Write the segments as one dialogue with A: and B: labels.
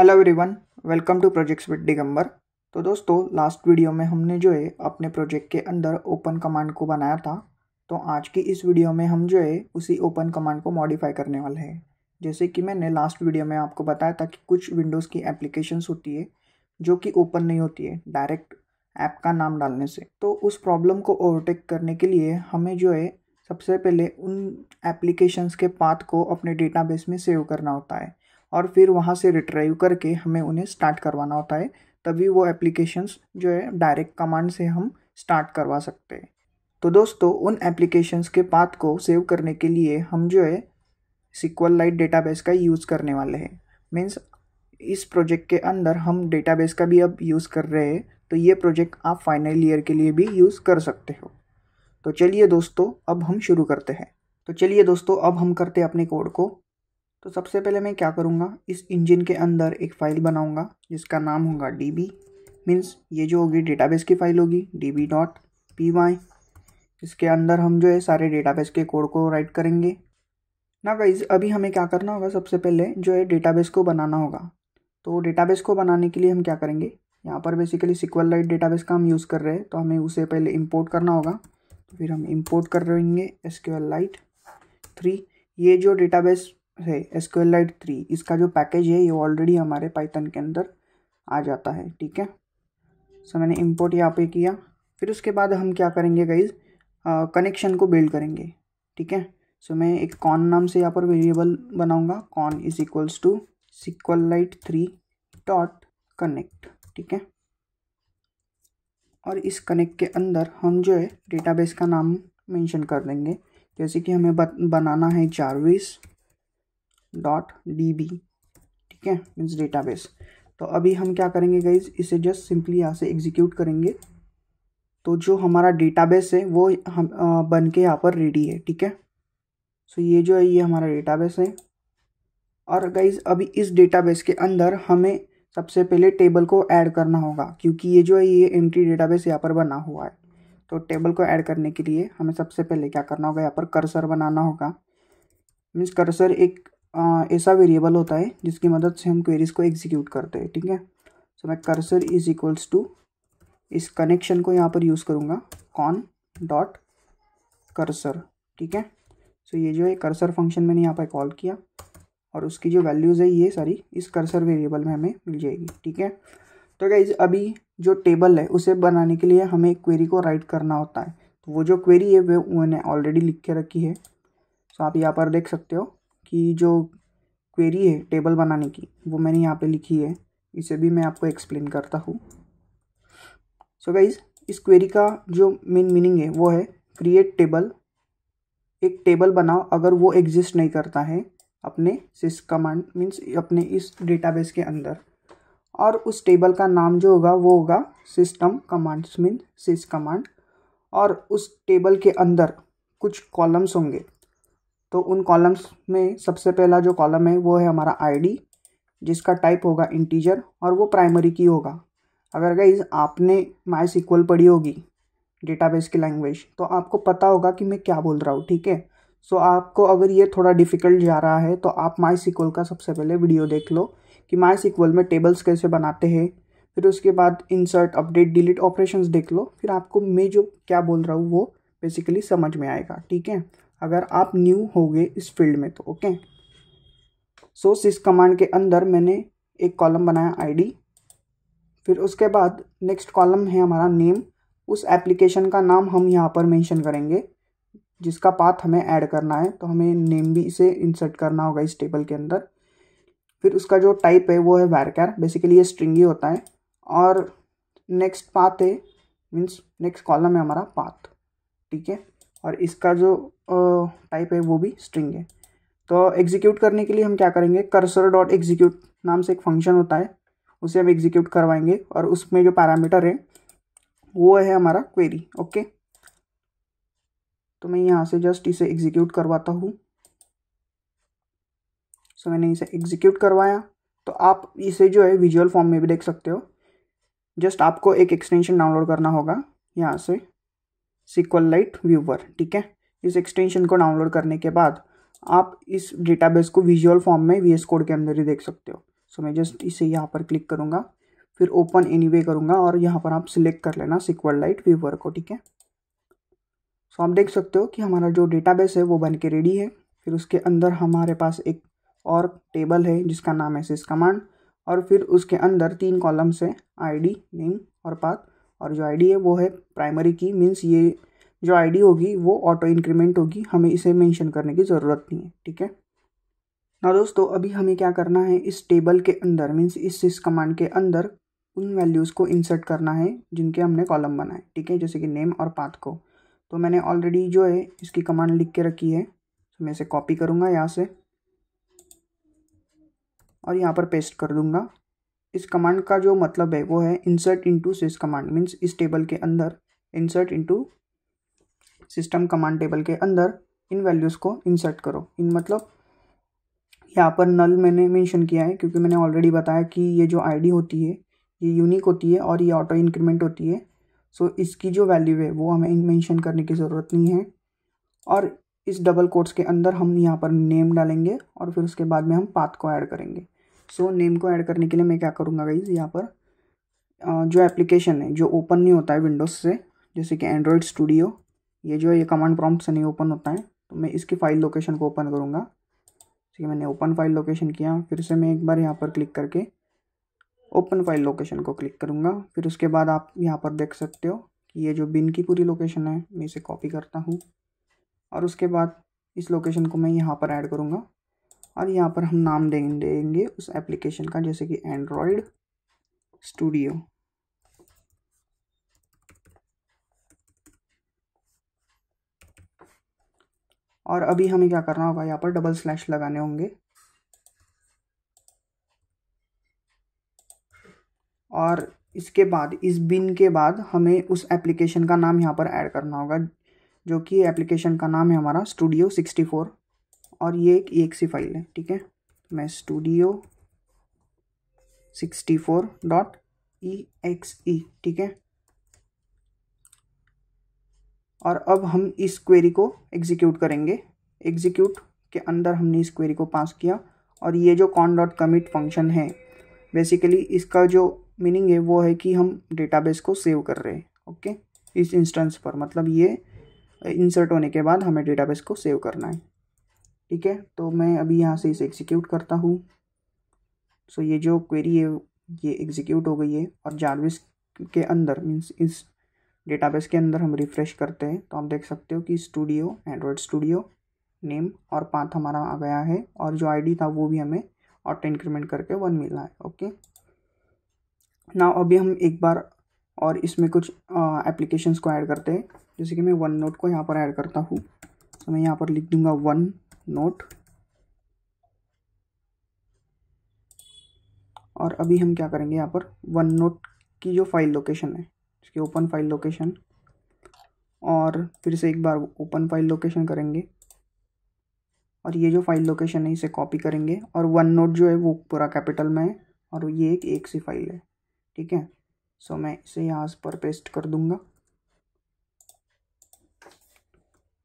A: hello everyone welcome to projects with Digambar तो दोस्तों last video में हमने जो है अपने प्रोजेक्ट के अंदर ओपन कमांड को बनाया था तो आज की इस वीडियो में हम जो है उसी ओपन कमांड को मॉडिफाई करने वाले हैं जैसे कि मैंने लास्ट वीडियो में आपको बताया था कि कुछ विंडोज़ की एप्लीकेशंस होती है जो कि ओपन नहीं होती है डायरेक्ट ऐप का नाम डालने से तो उस प्रॉब्लम को ओवरटेक करने के लिए हमें जो है सबसे पहले उन एप्लीकेशंस के पाथ को अपने डेटाबेस में सेव करना होता है और फिर वहाँ से रिट्राइव करके हमें उन्हें स्टार्ट करवाना होता है तभी वो एप्लीकेशंस जो है डायरेक्ट कमांड से हम स्टार्ट करवा सकते हैं तो दोस्तों उन एप्लीकेशंस के पाथ को सेव करने के लिए हम जो है सिक्वल लाइट डेटाबेस का यूज़ करने वाले हैं मीन्स इस प्रोजेक्ट के अंदर हम डेटाबेस का भी अब यूज़ कर रहे हैं तो ये प्रोजेक्ट आप फाइनल ईयर के लिए भी यूज़ कर सकते हो तो चलिए दोस्तों अब हम शुरू करते हैं तो चलिए दोस्तों अब हम करते हैं अपने कोड को तो सबसे पहले मैं क्या करूँगा इस इंजन के अंदर एक फ़ाइल बनाऊँगा जिसका नाम होगा डी बी मीन्स ये जो होगी डेटाबेस की फ़ाइल होगी D B dot P Y इसके अंदर हम जो है सारे डेटाबेस के कोड को राइट करेंगे ना गाइज अभी हमें क्या करना होगा सबसे पहले जो है डेटाबेस को बनाना होगा तो डेटाबेस को बनाने के लिए हम क्या करेंगे यहाँ पर बेसिकली सिक्वल लाइट डेटाबेस का हम यूज़ कर रहे हैं तो हमें उसे पहले इम्पोर्ट करना होगा तो फिर हम इम्पोर्ट कर रहेंगे एस लाइट थ्री ये जो डेटाबेस है एसक्यूएलाइट थ्री इसका जो पैकेज है ये ऑलरेडी हमारे पाइथन के अंदर आ जाता है ठीक है सो मैंने इंपोर्ट यहाँ पे किया फिर उसके बाद हम क्या करेंगे गाइज कनेक्शन को बिल्ड करेंगे ठीक है सो मैं एक कॉन नाम से यहाँ पर वेरिएबल बनाऊँगा con is equals to SQLite three dot connect ठीक है और इस कनेक्ट के अंदर हम जो है डेटाबेस का नाम मेंशन कर देंगे जैसे कि हमें बनाना है जारविस डॉट डी बी ठीक है मीन्स डेटाबेस तो अभी हम क्या करेंगे गाइज इसे जस्ट सिंपली यहाँ से एग्जीक्यूट करेंगे तो जो हमारा डेटाबेस है वो हम आ, बन के यहाँ पर रेडी है ठीक है सो ये जो है ये हमारा डेटाबेस है और गाइज अभी इस डेटाबेस के अंदर हमें सबसे पहले टेबल को ऐड करना होगा क्योंकि ये जो है ये एंट्री डेटाबेस यहाँ पर बना हुआ है तो टेबल को ऐड करने के लिए हमें सबसे पहले क्या करना होगा यहाँ पर कर्सर बनाना होगा मीन्स कर्सर एक ऐसा वेरिएबल होता है जिसकी मदद से हम क्वेरीज को एग्जीक्यूट करते हैं ठीक है सो मैं कर्सर इज इक्वल्स टू इस कनेक्शन को यहाँ पर यूज़ करूँगा कॉन डॉट कर्सर ठीक है सो ये जो है कर्सर फंक्शन मैंने यहाँ पर कॉल किया और उसकी जो वैल्यूज़ है ये सारी इस कर्सर वेरिएबल में हमें मिल जाएगी ठीक है तो क्या अभी जो टेबल है उसे बनाने के लिए हमें क्वेरी को राइट करना होता है तो वो जो क्वेरी है वो मैंने ऑलरेडी लिख के रखी है सो आप यहाँ पर देख सकते हो की जो क्वेरी है टेबल बनाने की वो मैंने यहाँ पे लिखी है इसे भी मैं आपको एक्सप्लेन करता हूँ सो गाइज इस क्वेरी का जो मेन मीनिंग है वो है क्रिएट टेबल एक टेबल बनाओ अगर वो एग्जिस्ट नहीं करता है अपने सिस कमांड मीन्स अपने इस डेटाबेस के अंदर और उस टेबल का नाम जो होगा वो होगा system commands mean sys command और उस टेबल के अंदर कुछ कॉलम्स होंगे तो उन कॉलम्स में सबसे पहला जो कॉलम है वो है हमारा आईडी जिसका टाइप होगा इंटीजर और वो प्राइमरी की होगा अगर गाइज आपने माई सिक्वल पढ़ी होगी डेटाबेस की लैंग्वेज तो आपको पता होगा कि मैं क्या बोल रहा हूँ ठीक है सो so, आपको अगर ये थोड़ा डिफ़िकल्ट जा रहा है तो आप माई सिक्वल का सबसे पहले वीडियो देख लो कि माई सिक्वल में टेबल्स कैसे बनाते हैं फिर उसके बाद इंसर्ट अपडेट डिलीट ऑपरेशंस देख लो फिर आपको मैं जो क्या बोल रहा हूँ वो बेसिकली समझ में आएगा ठीक है अगर आप न्यू होगे इस फील्ड में तो ओके सो सिस कमांड के अंदर मैंने एक कॉलम बनाया आईडी फिर उसके बाद नेक्स्ट कॉलम है हमारा नेम उस एप्लीकेशन का नाम हम यहाँ पर मेंशन करेंगे जिसका पाथ हमें ऐड करना है तो हमें नेम भी इसे इंसर्ट करना होगा इस टेबल के अंदर फिर उसका जो टाइप है वो है वैरकैर बेसिकली ये स्ट्रिंग ही होता है और नेक्स्ट पाथ है मीन्स नेक्स्ट कॉलम है हमारा पाथ ठीक है और इसका जो टाइप है वो भी स्ट्रिंग है तो एग्जीक्यूट करने के लिए हम क्या करेंगे कर्सर डॉट एग्जीक्यूट नाम से एक फंक्शन होता है उसे हम एग्जीक्यूट करवाएंगे और उसमें जो पैरामीटर है वो है हमारा क्वेरी ओके तो मैं यहाँ से जस्ट इसे एग्जीक्यूट करवाता हूँ सो मैंने इसे एग्जीक्यूट करवाया तो आप इसे जो है विजुअल फॉर्म में भी देख सकते हो जस्ट आपको एक एक्सटेंशन डाउनलोड करना होगा यहाँ से सिक्वल लाइट व्यूवर ठीक है इस एक्सटेंशन को डाउनलोड करने के बाद आप इस डेटाबेस को विजुअल फॉर्म में वी कोड के अंदर ही देख सकते हो सो so, मैं जस्ट इसे यहाँ पर क्लिक करूँगा फिर ओपन एनी वे करूँगा और यहाँ पर आप सिलेक्ट कर लेना सिक्वल लाइट व्यूवर को ठीक है सो आप देख सकते हो कि हमारा जो डेटाबेस है वो बन के रेडी है फिर उसके अंदर हमारे पास एक और टेबल है जिसका नाम है सिस कमांड और फिर उसके अंदर तीन कॉलम्स है आईडी नेम और पाथ और जो आईडी है वो है प्राइमरी की मीन्स ये जो आईडी होगी वो ऑटो इंक्रीमेंट होगी हमें इसे मेंशन करने की ज़रूरत नहीं है ठीक है ना दोस्तों अभी हमें क्या करना है इस टेबल के अंदर मीन्स इस इस कमांड के अंदर उन वैल्यूज़ को इंसर्ट करना है जिनके हमने कॉलम बनाए ठीक है जैसे कि नेम और पाथ को तो मैंने ऑलरेडी जो है इसकी कमांड लिख के रखी है तो मैं इसे कॉपी करूँगा यहाँ से और यहाँ पर पेस्ट कर दूँगा इस कमांड का जो मतलब है वो है insert into sys command means इस टेबल के अंदर insert into system command table के अंदर इन वैल्यूज़ को इंसर्ट करो इन मतलब यहाँ पर नल मैंने मेंशन किया है क्योंकि मैंने ऑलरेडी बताया कि ये जो आईडी होती है ये यूनिक होती है और ये ऑटो इंक्रीमेंट होती है सो so, इसकी जो वैल्यू है वो हमें मेंशन करने की ज़रूरत नहीं है और इस डबल कोट्स के अंदर हम यहाँ पर नेम डालेंगे और फिर उसके बाद में हम पाथ को ऐड करेंगे सो so, नेम को ऐड करने के लिए मैं क्या करूँगा गाइज यहाँ पर जो एप्लीकेशन है जो ओपन नहीं होता है विंडोज़ से जैसे कि एंड्रॉयड स्टूडियो ये जो है ये कमांड प्रॉम्प्ट से नहीं ओपन होता है तो मैं इसकी फ़ाइल लोकेशन को ओपन करूँगा ठीक है मैंने ओपन फाइल लोकेशन किया फिर से मैं एक बार यहाँ पर क्लिक करके ओपन फाइल लोकेशन को क्लिक करूँगा फिर उसके बाद आप यहाँ पर देख सकते हो कि ये जो बिन की पूरी लोकेशन है मैं इसे कॉपी करता हूँ और उसके बाद इस लोकेशन को मैं यहाँ पर ऐड करूँगा और यहाँ पर हम नाम देंगे उस एप्लीकेशन का जैसे कि एंड्रॉयड स्टूडियो और अभी हमें क्या करना होगा यहाँ पर डबल स्लैश लगाने होंगे और इसके बाद इस बिन के बाद हमें उस एप्लीकेशन का नाम यहाँ पर ऐड करना होगा जो कि एप्लीकेशन का नाम है हमारा स्टूडियो सिक्सटी फोर और ये एक एक सी फाइल है ठीक है मैं studio sixty four dot E X E ठीक है और अब हम इस क्वेरी को एग्जीक्यूट करेंगे एग्जीक्यूट के अंदर हमने इस क्वेरी को पास किया और ये जो कॉन डॉट कमिट फंक्शन है बेसिकली इसका जो मीनिंग है वो है कि हम डेटाबेस को सेव कर रहे हैं ओके इस इंस्टेंस पर मतलब ये इंसर्ट होने के बाद हमें डेटाबेस को सेव करना है ठीक है तो मैं अभी यहाँ से इसे एग्जीक्यूट करता हूँ सो ये जो क्वेरी है ये एग्जीक्यूट हो गई है और जारविस के अंदर मीन्स इस डेटाबेस के अंदर हम रिफ़्रेश करते हैं तो आप देख सकते हो कि स्टूडियो एंड्रॉयड स्टूडियो नेम और पाथ हमारा आ गया है और जो आईडी था वो भी हमें ऑटो इंक्रीमेंट करके वन मिला है ओके ना अभी हम एक बार और इसमें कुछ एप्लीकेशंस को ऐड करते हैं जैसे कि मैं वन नोट को यहाँ पर ऐड करता हूँ तो मैं यहाँ पर लिख दूँगा वन नोट और अभी हम क्या करेंगे यहाँ पर वन नोट की जो फाइल लोकेशन है इसकी ओपन फाइल लोकेशन और फिर से एक बार ओपन फाइल लोकेशन करेंगे और ये जो फाइल लोकेशन है इसे कॉपी करेंगे और वन नोट जो है वो पूरा कैपिटल में है और ये एक एक सी फाइल है ठीक है सो मैं इसे यहाँ पर पेस्ट कर दूँगा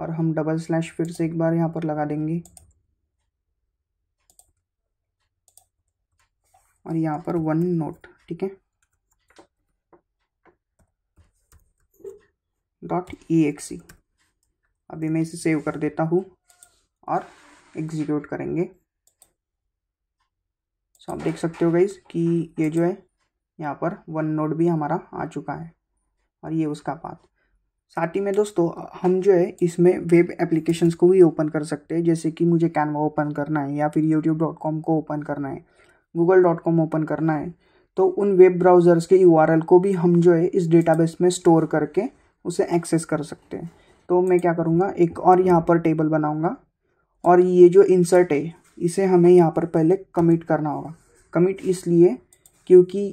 A: और हम डबल स्लैश फिर से एक बार यहाँ पर लगा देंगे और यहाँ पर वन नोट ठीक है डॉट ई एक्सी अभी मैं इसे सेव कर देता हूँ और एग्जीक्यूट करेंगे सो आप देख सकते हो गई कि ये जो है यहाँ पर वन नोट भी हमारा आ चुका है और ये उसका पाथ साथ ही में दोस्तों हम जो है इसमें वेब एप्लीकेशंस को भी ओपन कर सकते हैं जैसे कि मुझे कैनवा ओपन करना है या फिर यूट्यूब डॉट कॉम को ओपन करना है गूगल डॉट कॉम ओपन करना है तो उन वेब ब्राउज़र्स के यू को भी हम जो है इस डेटाबेस में स्टोर करके उसे एक्सेस कर सकते हैं तो मैं क्या करूँगा एक और यहाँ पर टेबल बनाऊँगा और ये जो इंसर्ट है इसे हमें यहाँ पर पहले कमिट करना होगा कमिट इसलिए क्योंकि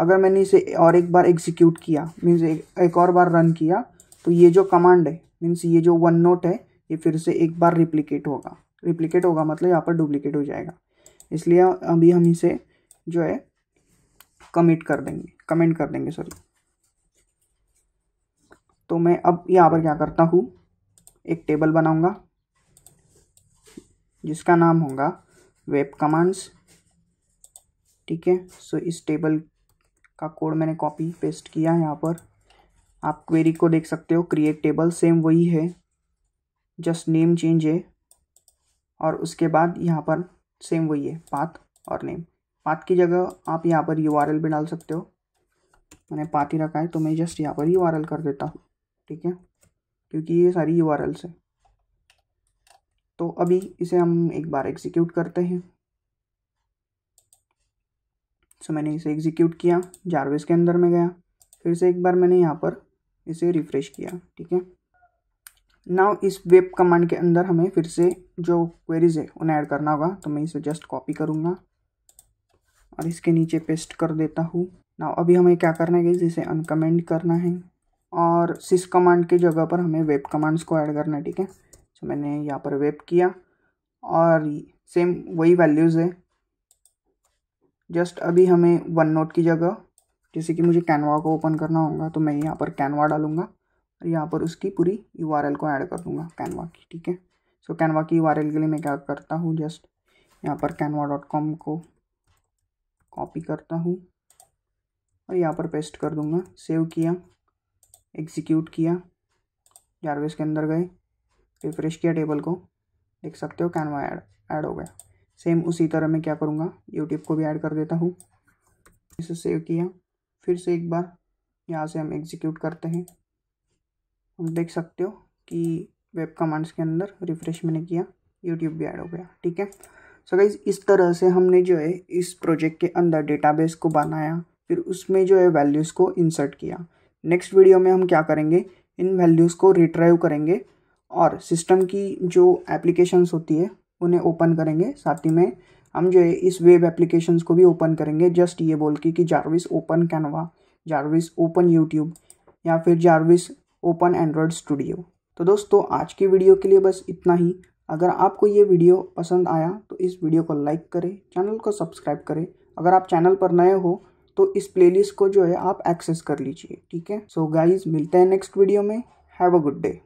A: अगर मैंने इसे और एक बार एग्जीक्यूट किया मीन्स एक, एक और बार रन किया तो ये जो कमांड है मीन्स ये जो वन नोट है ये फिर से एक बार रिप्लीकेट होगा रिप्लीकेट होगा मतलब यहाँ पर डुप्लीकेट हो जाएगा इसलिए अभी हम इसे जो है कमिट कर देंगे कमेंट कर देंगे सॉरी तो मैं अब यहाँ पर क्या करता हूँ एक टेबल बनाऊंगा जिसका नाम होगा वेब कमांड्स ठीक है सो इस टेबल का कोड मैंने कॉपी पेस्ट किया यहाँ पर आप क्वेरी को देख सकते हो क्रिएट टेबल सेम वही है जस्ट नेम चेंज है और उसके बाद यहाँ पर सेम वही है पाथ और नेम पाथ की जगह आप यहाँ पर यू भी डाल सकते हो मैंने पाथ ही रखा है तो मैं जस्ट यहाँ पर यू कर देता हूँ ठीक है क्योंकि ये सारी यू आर है तो अभी इसे हम एक बार एग्जीक्यूट करते हैं सो so, मैंने इसे एग्जीक्यूट किया जारवेज के अंदर में गया फिर से एक बार मैंने यहाँ पर इसे रिफ्रेश किया ठीक है नाउ इस वेब कमांड के अंदर हमें फिर से जो क्वेरीज है उन्हें ऐड करना होगा तो मैं इसे जस्ट कॉपी करूँगा और इसके नीचे पेस्ट कर देता हूँ नाउ अभी हमें क्या करना है जिसे अनकमेंट करना है और सिस कमांड की जगह पर हमें वेब कमांड्स को ऐड करना है ठीक है तो मैंने यहाँ पर वेब किया और सेम वही वैल्यूज़ है जस्ट अभी हमें वन नोट की जगह जैसे कि मुझे कैनवा को ओपन करना होगा तो मैं यहाँ पर कैनवा डालूंगा और यहाँ पर उसकी पूरी यू को ऐड कर दूँगा कैनवा की ठीक है सो कैनवा की यू के लिए मैं क्या करता हूँ जस्ट यहाँ पर कैनवा को कॉपी करता हूँ और यहाँ पर पेस्ट कर दूँगा सेव किया एग्जीक्यूट किया जारवेस के अंदर गए रिफ्रेश किया टेबल को देख सकते हो कैनवा ऐड ऐड हो गया सेम उसी तरह मैं क्या करूँगा यूट्यूब को भी ऐड कर देता हूँ इसे सेव किया फिर से एक बार यहाँ से हम एग्जीक्यूट करते हैं हम देख सकते हो कि वेब कमांड्स के अंदर रिफ्रेश मैंने किया यूट्यूब भी ऐड हो गया ठीक है सो गाइज इस तरह से हमने जो है इस प्रोजेक्ट के अंदर डेटाबेस को बनाया फिर उसमें जो है वैल्यूज़ को इंसर्ट किया नेक्स्ट वीडियो में हम क्या करेंगे इन वैल्यूज़ को रिट्राइव करेंगे और सिस्टम की जो एप्लीकेशंस होती है उन्हें ओपन करेंगे साथ ही में हम जो है इस वेब एप्लीकेशंस को भी ओपन करेंगे जस्ट ये बोल के कि Jarvis open Canva Jarvis open YouTube या फिर जारविस ओपन एंड्रॉयड स्टूडियो तो दोस्तों आज की वीडियो के लिए बस इतना ही अगर आपको ये वीडियो पसंद आया तो इस वीडियो को लाइक करें चैनल को सब्सक्राइब करें अगर आप चैनल पर नए हो तो इस प्लेलिस्ट को जो है आप एक्सेस कर लीजिए ठीक है सो गाइज मिलते हैं नेक्स्ट वीडियो में हैव अ गुड डे